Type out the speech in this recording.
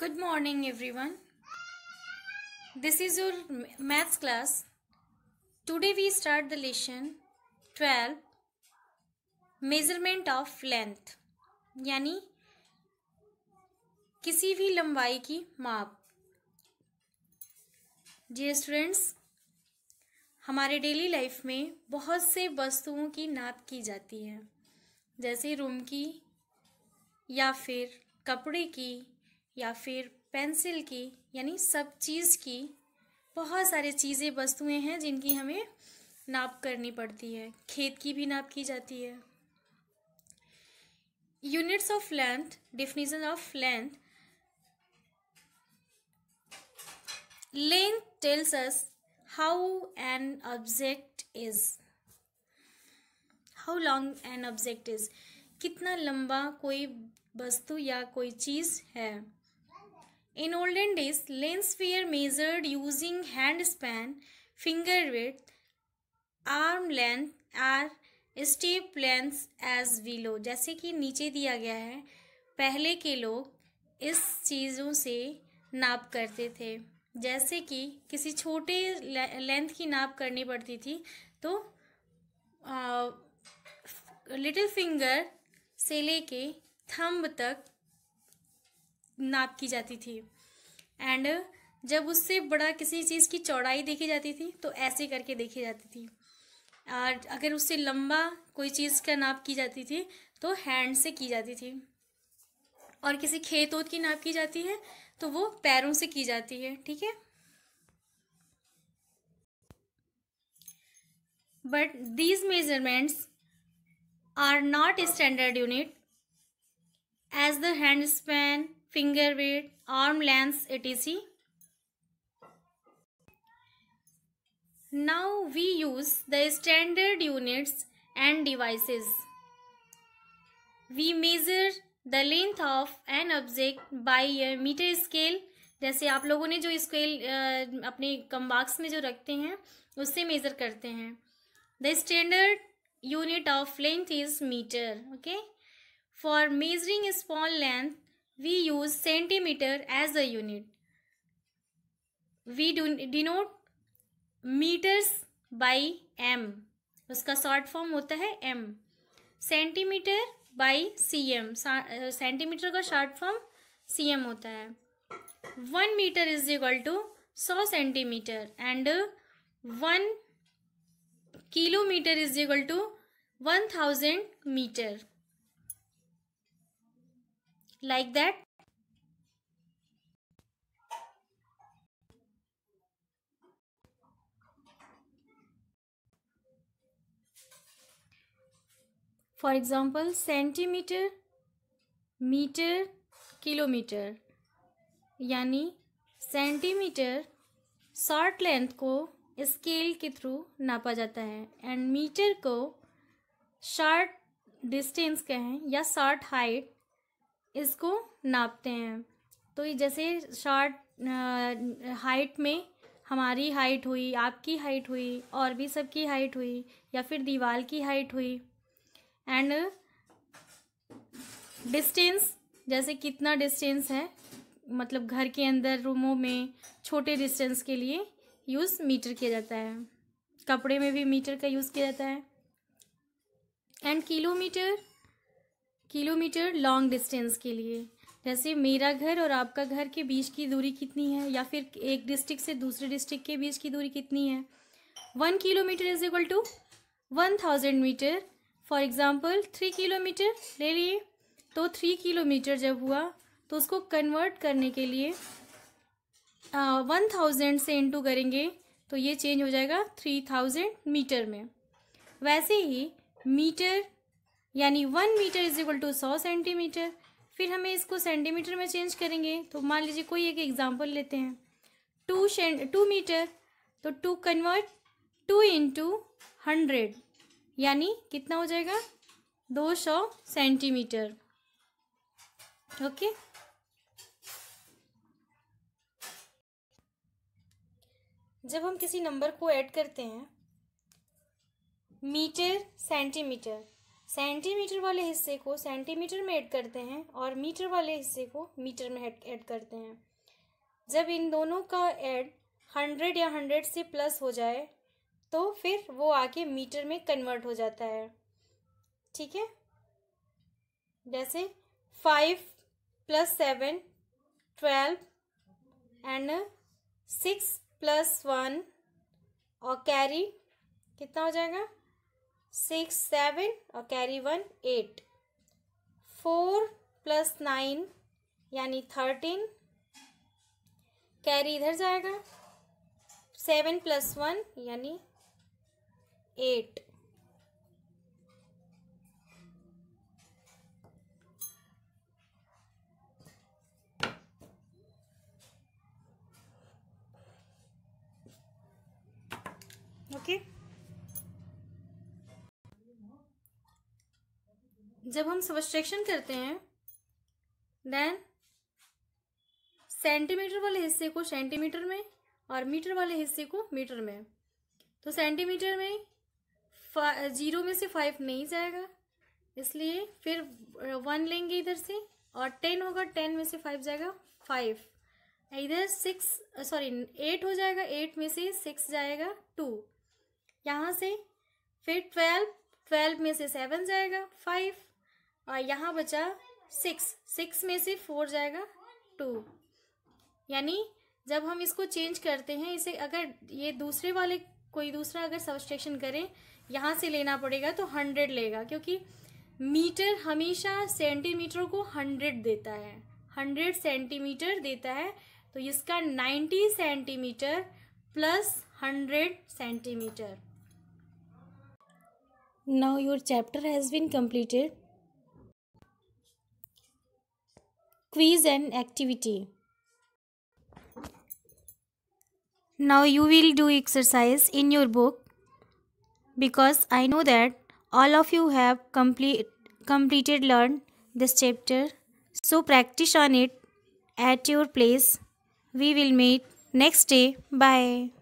Good morning everyone. This is your maths class. Today we start the lesson 12 measurement of length यानी किसी भी लंबाई की माप जी स्टूडेंट्स हमारे डेली लाइफ में बहुत से वस्तुओं की नाप की जाती है जैसे रूम की या फिर कपड़े की या फिर पेंसिल की यानी सब चीज़ की बहुत सारी चीज़ें वस्तुएं हैं जिनकी हमें नाप करनी पड़ती है खेत की भी नाप की जाती है units of length definition of length length tells us how an object is how long an object is कितना लंबा कोई वस्तु या कोई चीज़ है In olden days, lens were measured using hand span, finger width, arm length or step length as below. जैसे कि नीचे दिया गया है पहले के लोग इस चीज़ों से नाप करते थे जैसे कि किसी छोटे लेंथ की नाप करनी पड़ती थी तो लिटिल फिंगर से लेके थंब तक नाप की जाती थी एंड जब उससे बड़ा किसी चीज़ की चौड़ाई देखी जाती थी तो ऐसे करके देखी जाती थी और अगर उससे लंबा कोई चीज़ का नाप की जाती थी तो हैंड से की जाती थी और किसी खेत ओत की नाप की जाती है तो वो पैरों से की जाती है ठीक है but these measurements are not standard unit as the hand span finger width, arm length, etc. Now we use the standard units and devices. We measure the length of an object by metre scale जैसे आप लोगों ने जो scale अपने कम्बाक्स में जो रखते हैं उससे मेज़र करते हैं the standard unit of length is metre okay for measuring small length we use centimeter as a unit. We do denote meters by m. उसका शॉर्ट फॉर्म होता है m. Centimetre by C M centimetre का short form C M होता है one metre is equal to सौ centimetre and one kilometre is equal to one thousand metre like that for example centimeter metre kilometre यानी centimetre short length को scale के through नापा जाता है and metre को शॉर्ट डिस्टेंस कहें या शॉर्ट हाइट इसको नापते हैं तो ये जैसे शॉर्ट हाइट में हमारी हाइट हुई आपकी हाइट हुई और भी सबकी हाइट हुई या फिर दीवार की हाइट हुई एंड डिस्टेंस जैसे कितना डिस्टेंस है मतलब घर के अंदर रूमों में छोटे डिस्टेंस के लिए यूज़ मीटर किया जाता है कपड़े में भी मीटर का यूज़ किया जाता है and kilometre kilometre long distance के लिए जैसे मेरा घर और आपका घर के बीच की दूरी कितनी है या फिर एक डिस्ट्रिक्ट से दूसरे डिस्ट्रिक्ट के बीच की दूरी कितनी है one kilometre is equal to one thousand metre for example three kilometre ले लिए तो थ्री किलोमीटर जब हुआ तो उसको कन्वर्ट करने के लिए वन थाउजेंड से इंटू करेंगे तो ये चेंज हो जाएगा थ्री थाउजेंड मीटर में वैसे ही मीटर यानी one metre is equal to सौ सेंटीमीटर फिर हमें इसको सेंटीमीटर में चेंज करेंगे तो मान लीजिए कोई एक एग्जाम्पल लेते हैं टू टू मीटर तो to convert two into hundred यानी कितना हो जाएगा दो सौ सेंटीमीटर ओके जब हम किसी नंबर को ऐड करते हैं मीटर सेंटीमीटर सेंटीमीटर वाले हिस्से को सेंटीमीटर में ऐड करते हैं और मीटर वाले हिस्से को मीटर में ऐड करते हैं जब इन दोनों का ऐड हंड्रेड या हंड्रेड से प्लस हो जाए तो फिर वो आके मीटर में कन्वर्ट हो जाता है ठीक है जैसे five plus seven twelve and six plus one और कैरी कितना हो जाएगा सिक्स सेवन और carry one eight four plus nine यानी थर्टीन कैरी इधर जाएगा सेवन प्लस वन यानी एट ओके okay. जब हम सबस्ट्रेक्शन करते हैं देन सेंटीमीटर वाले हिस्से को सेंटीमीटर में और मीटर वाले हिस्से को मीटर में तो सेंटीमीटर में जीरो में से फाइव नहीं जाएगा इसलिए फिर वन लेंगे इधर से और टेन होगा टेन में से फाइव जाएगा फाइव इधर सिक्स सॉरी एट हो जाएगा एट में से सिक्स जाएगा टू यहाँ से फिर ट्वेल्व ट्वेल्व में से सेवन जाएगा फाइव और यहाँ बचा सिक्स सिक्स में से फोर जाएगा टू यानी जब हम इसको चेंज करते हैं इसे अगर ये दूसरे वाले कोई दूसरा अगर सब्सट्रेक्शन करें यहाँ से लेना पड़ेगा तो हंड्रेड लेगा क्योंकि मीटर हमेशा सेंटीमीटर को हंड्रेड देता है हंड्रेड सेंटीमीटर देता है तो इसका ninety centimetre plus hundred centimetre now your chapter has been completed quiz and activity. Now you will do exercise in your book because I know that all of you have complete, completed learned this chapter. So practice on it at your place. We will meet next day. Bye.